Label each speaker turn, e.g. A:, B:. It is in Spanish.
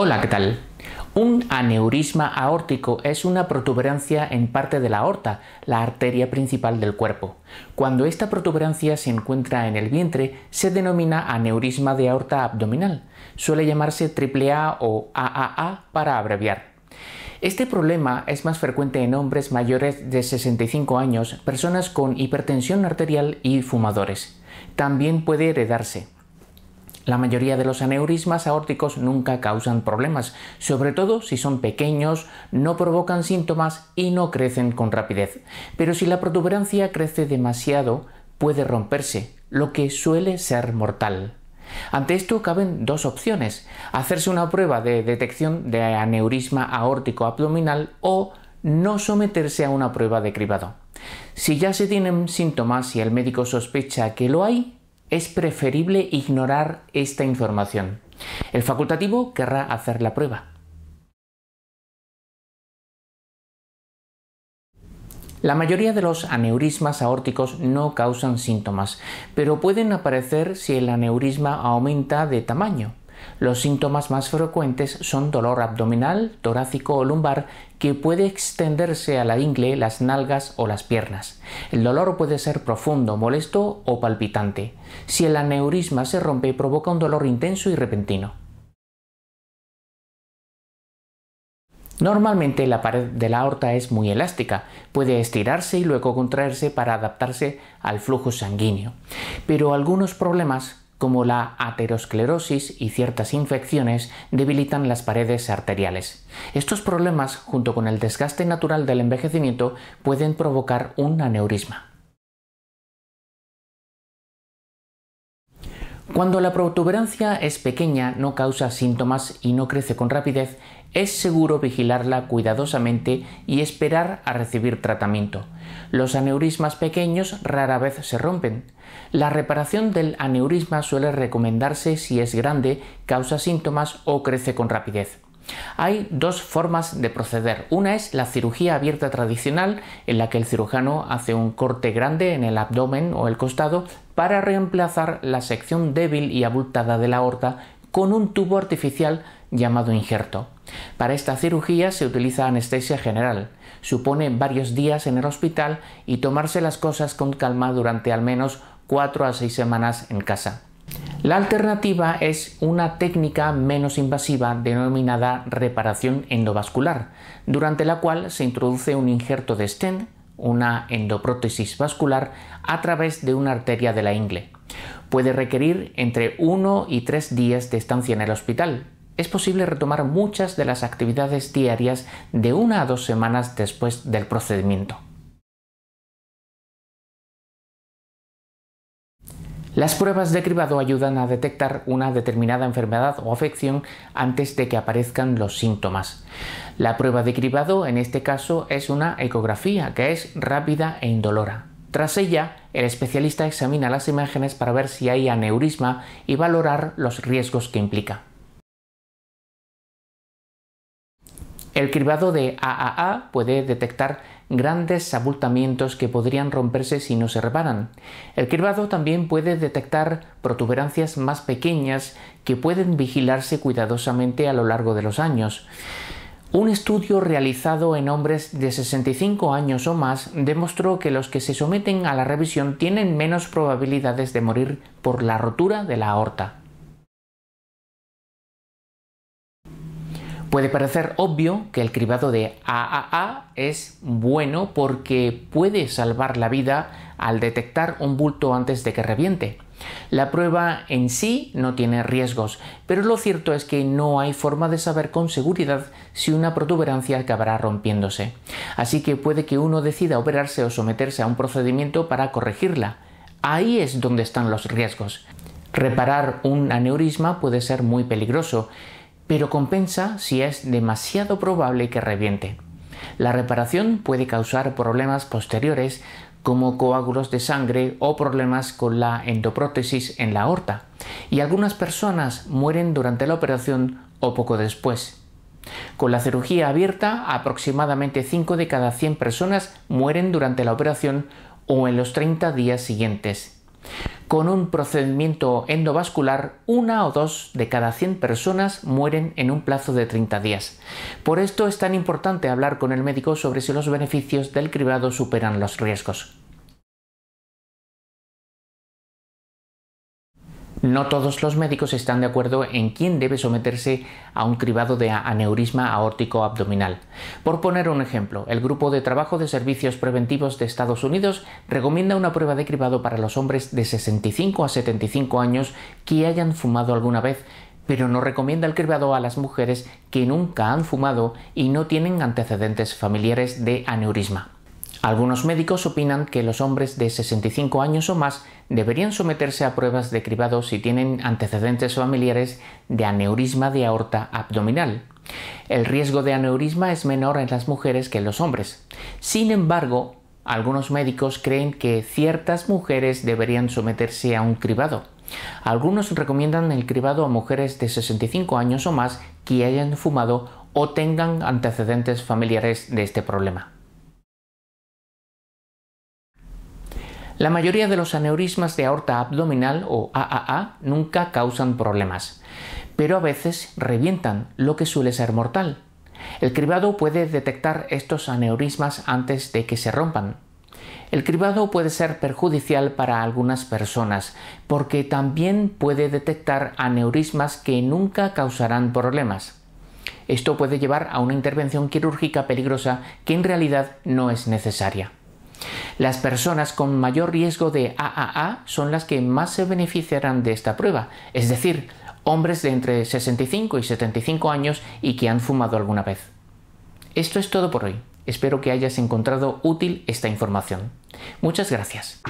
A: Hola, ¿qué tal? Un aneurisma aórtico es una protuberancia en parte de la aorta, la arteria principal del cuerpo. Cuando esta protuberancia se encuentra en el vientre, se denomina aneurisma de aorta abdominal. Suele llamarse AAA o AAA para abreviar. Este problema es más frecuente en hombres mayores de 65 años, personas con hipertensión arterial y fumadores. También puede heredarse. La mayoría de los aneurismas aórticos nunca causan problemas, sobre todo si son pequeños, no provocan síntomas y no crecen con rapidez. Pero si la protuberancia crece demasiado, puede romperse, lo que suele ser mortal. Ante esto caben dos opciones, hacerse una prueba de detección de aneurisma aórtico abdominal o no someterse a una prueba de cribado. Si ya se tienen síntomas y el médico sospecha que lo hay, es preferible ignorar esta información. El facultativo querrá hacer la prueba. La mayoría de los aneurismas aórticos no causan síntomas, pero pueden aparecer si el aneurisma aumenta de tamaño. Los síntomas más frecuentes son dolor abdominal, torácico o lumbar que puede extenderse a la ingle, las nalgas o las piernas. El dolor puede ser profundo, molesto o palpitante. Si el aneurisma se rompe, provoca un dolor intenso y repentino. Normalmente la pared de la aorta es muy elástica, puede estirarse y luego contraerse para adaptarse al flujo sanguíneo. Pero algunos problemas como la aterosclerosis y ciertas infecciones debilitan las paredes arteriales. Estos problemas, junto con el desgaste natural del envejecimiento, pueden provocar un aneurisma. Cuando la protuberancia es pequeña, no causa síntomas y no crece con rapidez, es seguro vigilarla cuidadosamente y esperar a recibir tratamiento. Los aneurismas pequeños rara vez se rompen. La reparación del aneurisma suele recomendarse si es grande, causa síntomas o crece con rapidez. Hay dos formas de proceder. Una es la cirugía abierta tradicional, en la que el cirujano hace un corte grande en el abdomen o el costado para reemplazar la sección débil y abultada de la aorta con un tubo artificial llamado injerto. Para esta cirugía se utiliza anestesia general. Supone varios días en el hospital y tomarse las cosas con calma durante al menos 4 a 6 semanas en casa. La alternativa es una técnica menos invasiva denominada reparación endovascular, durante la cual se introduce un injerto de stent, una endoprótesis vascular, a través de una arteria de la ingle. Puede requerir entre 1 y 3 días de estancia en el hospital, es posible retomar muchas de las actividades diarias de una a dos semanas después del procedimiento. Las pruebas de cribado ayudan a detectar una determinada enfermedad o afección antes de que aparezcan los síntomas. La prueba de cribado en este caso es una ecografía que es rápida e indolora. Tras ella, el especialista examina las imágenes para ver si hay aneurisma y valorar los riesgos que implica. El cribado de AAA puede detectar grandes abultamientos que podrían romperse si no se reparan. El cribado también puede detectar protuberancias más pequeñas que pueden vigilarse cuidadosamente a lo largo de los años. Un estudio realizado en hombres de 65 años o más demostró que los que se someten a la revisión tienen menos probabilidades de morir por la rotura de la aorta. Puede parecer obvio que el cribado de AAA es bueno porque puede salvar la vida al detectar un bulto antes de que reviente. La prueba en sí no tiene riesgos, pero lo cierto es que no hay forma de saber con seguridad si una protuberancia acabará rompiéndose. Así que puede que uno decida operarse o someterse a un procedimiento para corregirla. Ahí es donde están los riesgos. Reparar un aneurisma puede ser muy peligroso, pero compensa si es demasiado probable que reviente. La reparación puede causar problemas posteriores como coágulos de sangre o problemas con la endoprótesis en la aorta, y algunas personas mueren durante la operación o poco después. Con la cirugía abierta, aproximadamente 5 de cada 100 personas mueren durante la operación o en los 30 días siguientes. Con un procedimiento endovascular, una o dos de cada 100 personas mueren en un plazo de 30 días. Por esto es tan importante hablar con el médico sobre si los beneficios del cribado superan los riesgos. No todos los médicos están de acuerdo en quién debe someterse a un cribado de aneurisma aórtico abdominal. Por poner un ejemplo, el Grupo de Trabajo de Servicios Preventivos de Estados Unidos recomienda una prueba de cribado para los hombres de 65 a 75 años que hayan fumado alguna vez, pero no recomienda el cribado a las mujeres que nunca han fumado y no tienen antecedentes familiares de aneurisma. Algunos médicos opinan que los hombres de 65 años o más deberían someterse a pruebas de cribado si tienen antecedentes familiares de aneurisma de aorta abdominal. El riesgo de aneurisma es menor en las mujeres que en los hombres. Sin embargo, algunos médicos creen que ciertas mujeres deberían someterse a un cribado. Algunos recomiendan el cribado a mujeres de 65 años o más que hayan fumado o tengan antecedentes familiares de este problema. La mayoría de los aneurismas de aorta abdominal o AAA nunca causan problemas, pero a veces revientan, lo que suele ser mortal. El cribado puede detectar estos aneurismas antes de que se rompan. El cribado puede ser perjudicial para algunas personas porque también puede detectar aneurismas que nunca causarán problemas. Esto puede llevar a una intervención quirúrgica peligrosa que en realidad no es necesaria. Las personas con mayor riesgo de AAA son las que más se beneficiarán de esta prueba, es decir, hombres de entre 65 y 75 años y que han fumado alguna vez. Esto es todo por hoy. Espero que hayas encontrado útil esta información. Muchas gracias.